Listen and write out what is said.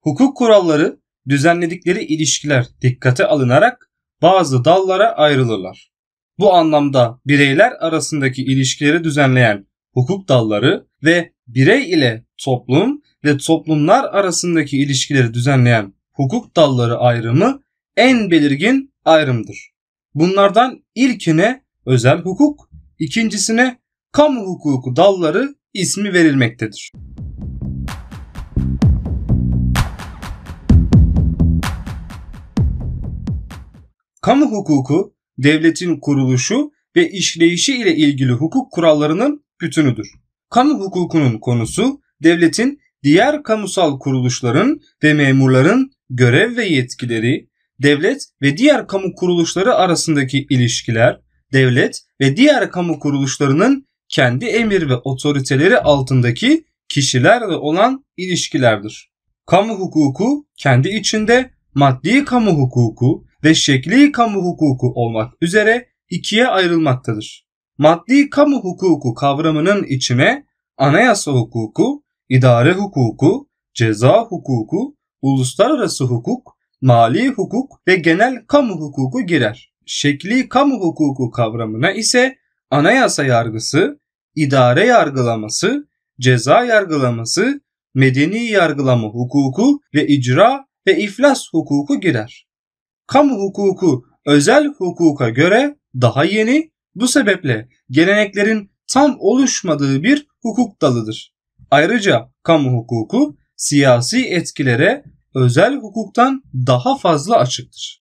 Hukuk kuralları düzenledikleri ilişkiler dikkate alınarak bazı dallara ayrılırlar. Bu anlamda bireyler arasındaki ilişkileri düzenleyen hukuk dalları ve birey ile toplum ve toplumlar arasındaki ilişkileri düzenleyen hukuk dalları ayrımı en belirgin ayrımdır. Bunlardan ilkine özel hukuk, ikincisine kamu hukuku dalları ismi verilmektedir. Kamu hukuku devletin kuruluşu ve işleyişi ile ilgili hukuk kurallarının bütünüdür. Kamu hukukunun konusu devletin diğer kamusal kuruluşların ve memurların görev ve yetkileri, devlet ve diğer kamu kuruluşları arasındaki ilişkiler, devlet ve diğer kamu kuruluşlarının kendi emir ve otoriteleri altındaki kişilerle olan ilişkilerdir. Kamu hukuku kendi içinde maddi kamu hukuku, ve şekli kamu hukuku olmak üzere ikiye ayrılmaktadır. Maddi kamu hukuku kavramının içine anayasa hukuku, idare hukuku, ceza hukuku, uluslararası hukuk, mali hukuk ve genel kamu hukuku girer. Şekli kamu hukuku kavramına ise anayasa yargısı, idare yargılaması, ceza yargılaması, medeni yargılama hukuku ve icra ve iflas hukuku girer kamu hukuku özel hukuka göre daha yeni, bu sebeple geleneklerin tam oluşmadığı bir hukuk dalıdır. Ayrıca kamu hukuku siyasi etkilere özel hukuktan daha fazla açıktır.